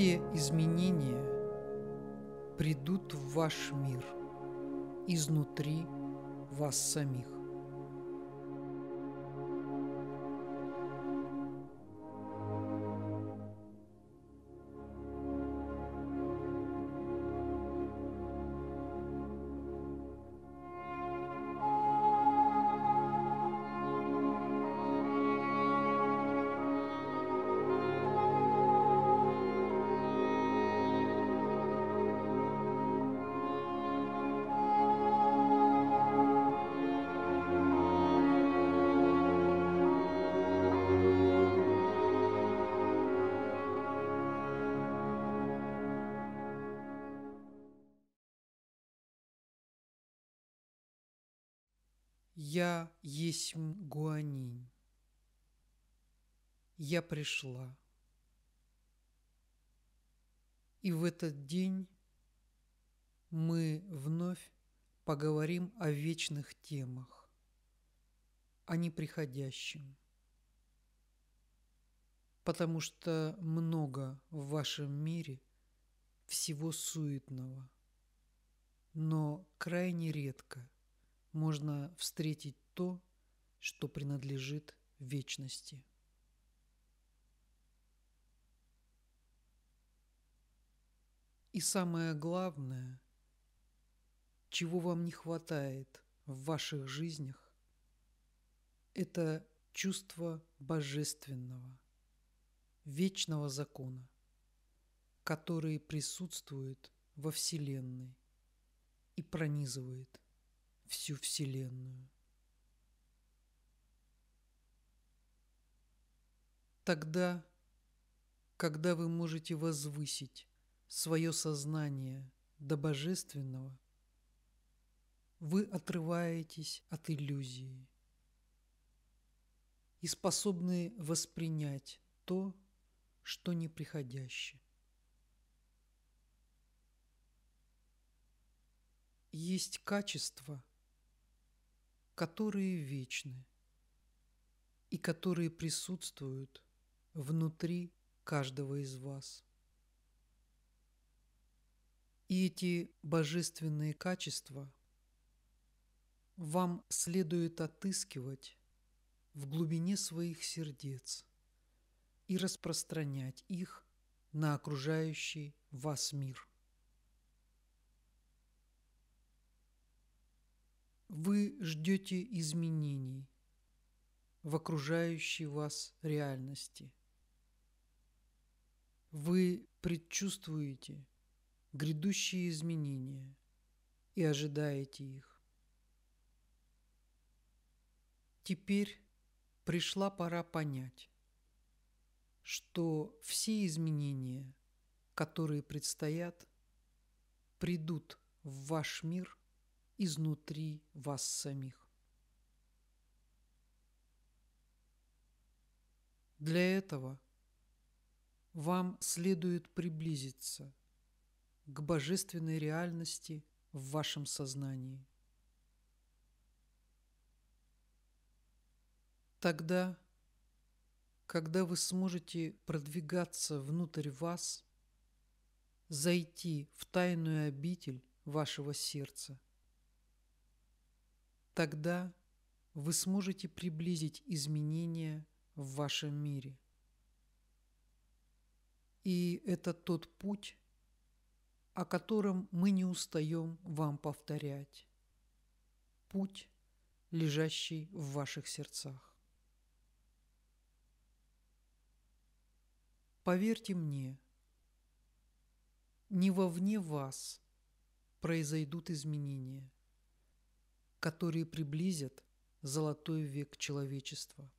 эти изменения придут в ваш мир изнутри вас самих. Я есть Гуанинь. Я пришла. И в этот день мы вновь поговорим о вечных темах, о неприходящем. Потому что много в вашем мире всего суетного, но крайне редко – можно встретить то, что принадлежит вечности. И самое главное, чего вам не хватает в ваших жизнях, это чувство божественного, вечного закона, который присутствует во Вселенной и пронизывает – всю Вселенную. Тогда, когда вы можете возвысить свое сознание до божественного, вы отрываетесь от иллюзии и способны воспринять то, что неприходящее. Есть качества, которые вечны и которые присутствуют внутри каждого из вас. И эти божественные качества вам следует отыскивать в глубине своих сердец и распространять их на окружающий вас мир. Вы ждете изменений в окружающей вас реальности. Вы предчувствуете грядущие изменения и ожидаете их. Теперь пришла пора понять, что все изменения, которые предстоят, придут в ваш мир изнутри вас самих. Для этого вам следует приблизиться к божественной реальности в вашем сознании. Тогда, когда вы сможете продвигаться внутрь вас, зайти в тайную обитель вашего сердца – Тогда вы сможете приблизить изменения в вашем мире. И это тот путь, о котором мы не устаем вам повторять. Путь, лежащий в ваших сердцах. Поверьте мне, не вовне вас произойдут изменения – которые приблизят золотой век человечества.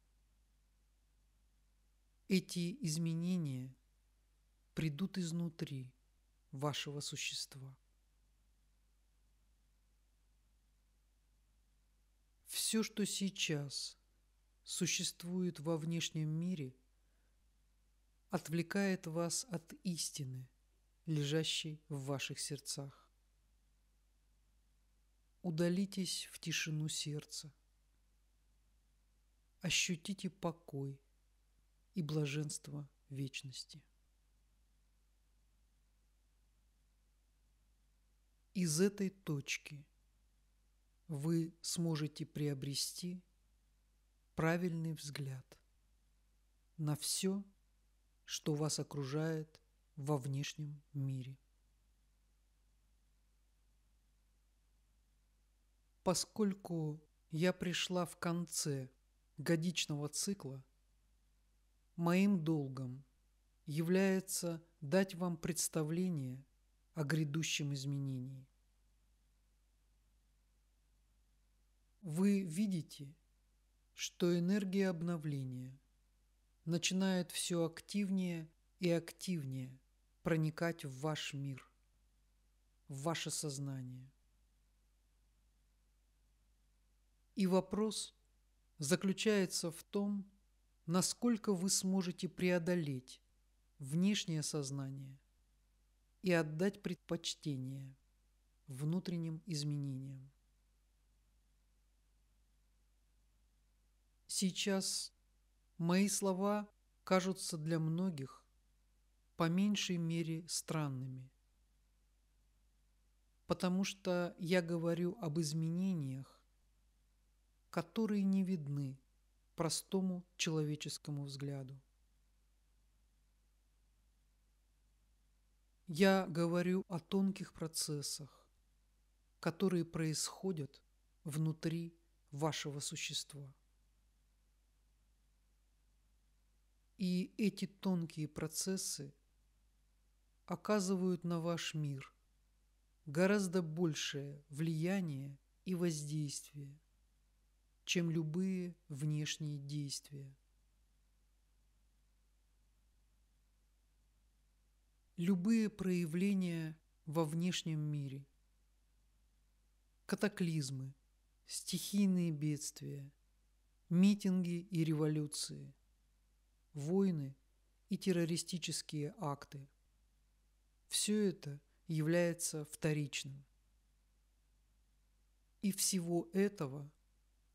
Эти изменения придут изнутри вашего существа. Все, что сейчас существует во внешнем мире, отвлекает вас от истины, лежащей в ваших сердцах. Удалитесь в тишину сердца. Ощутите покой и блаженство вечности. Из этой точки вы сможете приобрести правильный взгляд на все, что вас окружает во внешнем мире. Поскольку я пришла в конце годичного цикла, моим долгом является дать вам представление о грядущем изменении. Вы видите, что энергия обновления начинает все активнее и активнее проникать в ваш мир, в ваше сознание – И вопрос заключается в том, насколько вы сможете преодолеть внешнее сознание и отдать предпочтение внутренним изменениям. Сейчас мои слова кажутся для многих по меньшей мере странными, потому что я говорю об изменениях, которые не видны простому человеческому взгляду. Я говорю о тонких процессах, которые происходят внутри вашего существа. И эти тонкие процессы оказывают на ваш мир гораздо большее влияние и воздействие – чем любые внешние действия. Любые проявления во внешнем мире, катаклизмы, стихийные бедствия, митинги и революции, войны и террористические акты – все это является вторичным. И всего этого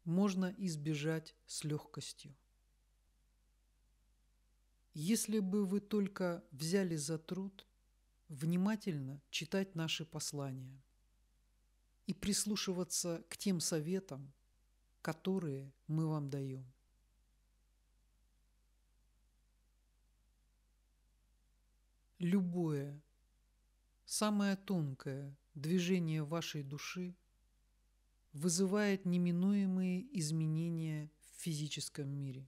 можно избежать с легкостью. Если бы вы только взяли за труд внимательно читать наши послания и прислушиваться к тем советам, которые мы вам даем. Любое, самое тонкое движение вашей души – вызывает неминуемые изменения в физическом мире.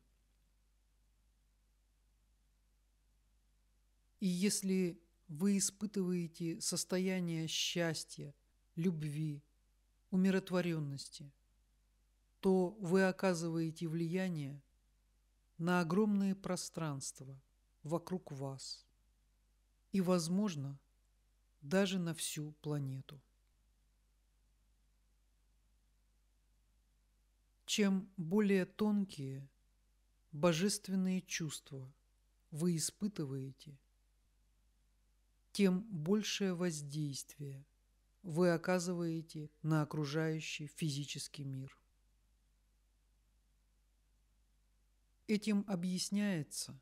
И если вы испытываете состояние счастья, любви, умиротворенности, то вы оказываете влияние на огромные пространства вокруг вас и, возможно, даже на всю планету. чем более тонкие божественные чувства вы испытываете, тем большее воздействие вы оказываете на окружающий физический мир. Этим объясняется,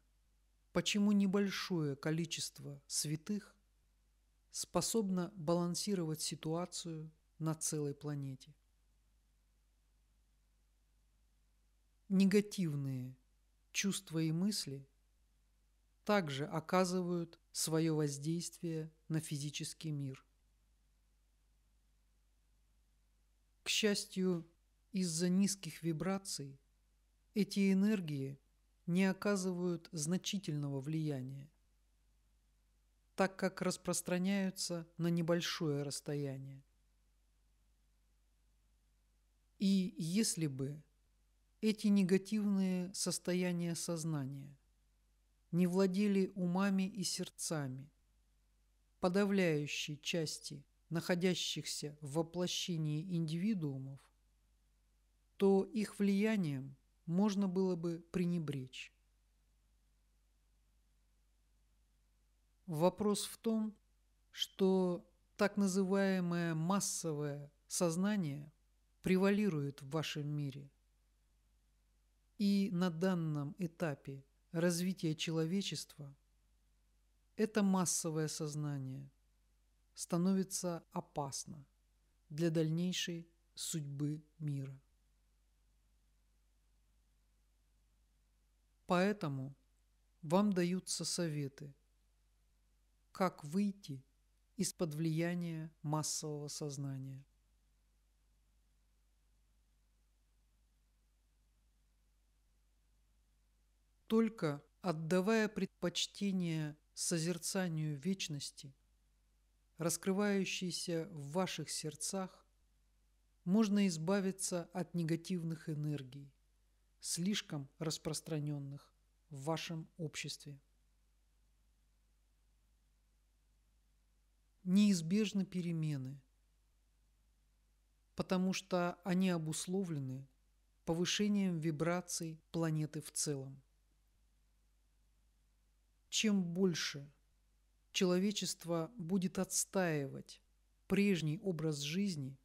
почему небольшое количество святых способно балансировать ситуацию на целой планете – негативные чувства и мысли также оказывают свое воздействие на физический мир. К счастью, из-за низких вибраций эти энергии не оказывают значительного влияния, так как распространяются на небольшое расстояние. И если бы эти негативные состояния сознания, не владели умами и сердцами, подавляющей части находящихся в воплощении индивидуумов, то их влиянием можно было бы пренебречь. Вопрос в том, что так называемое массовое сознание превалирует в вашем мире – и на данном этапе развития человечества это массовое сознание становится опасно для дальнейшей судьбы мира. Поэтому вам даются советы, как выйти из-под влияния массового сознания. Только отдавая предпочтение созерцанию вечности, раскрывающейся в ваших сердцах, можно избавиться от негативных энергий, слишком распространенных в вашем обществе. Неизбежны перемены, потому что они обусловлены повышением вибраций планеты в целом чем больше человечество будет отстаивать прежний образ жизни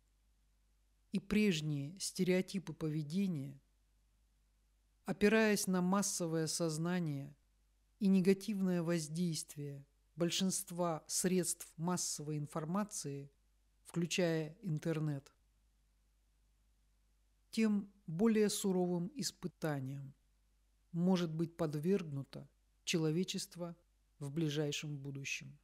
и прежние стереотипы поведения, опираясь на массовое сознание и негативное воздействие большинства средств массовой информации, включая интернет, тем более суровым испытанием может быть подвергнуто человечества в ближайшем будущем.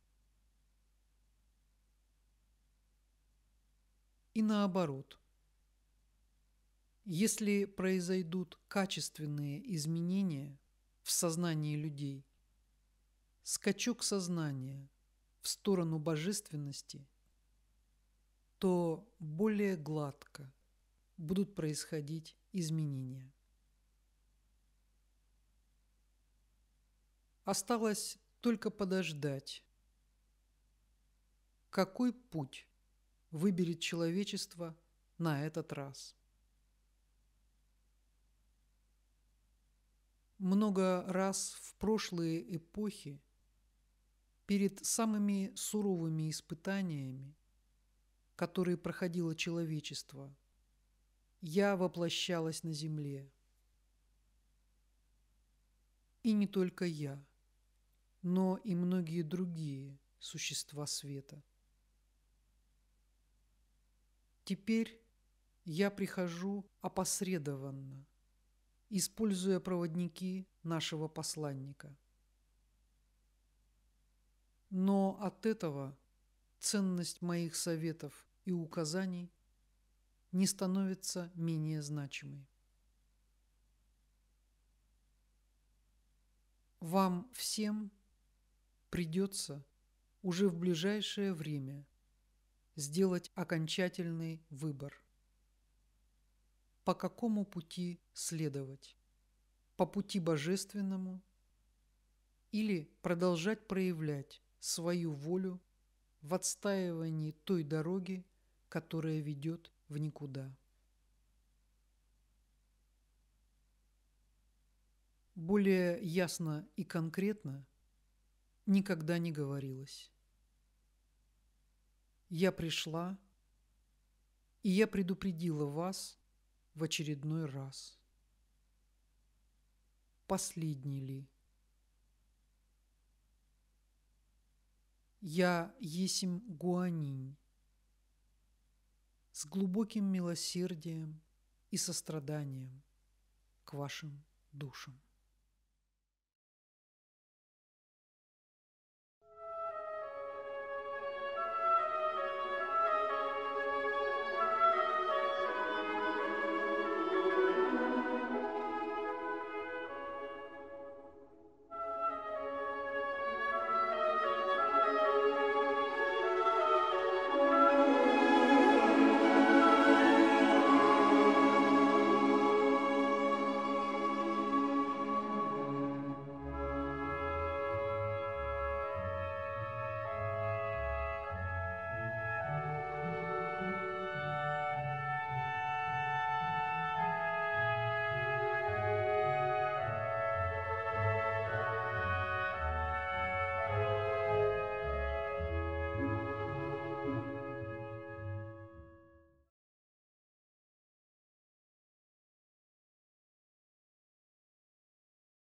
И наоборот. Если произойдут качественные изменения в сознании людей, скачок сознания в сторону божественности, то более гладко будут происходить изменения. Осталось только подождать. Какой путь выберет человечество на этот раз? Много раз в прошлые эпохи перед самыми суровыми испытаниями, которые проходило человечество, я воплощалась на земле. И не только я – но и многие другие существа света. Теперь я прихожу опосредованно, используя проводники нашего посланника. Но от этого ценность моих советов и указаний не становится менее значимой. Вам всем придется уже в ближайшее время сделать окончательный выбор. По какому пути следовать? По пути божественному или продолжать проявлять свою волю в отстаивании той дороги, которая ведет в никуда. Более ясно и конкретно – никогда не говорилось. Я пришла, и я предупредила вас в очередной раз. Последний ли? Я есим гуанинь с глубоким милосердием и состраданием к вашим душам.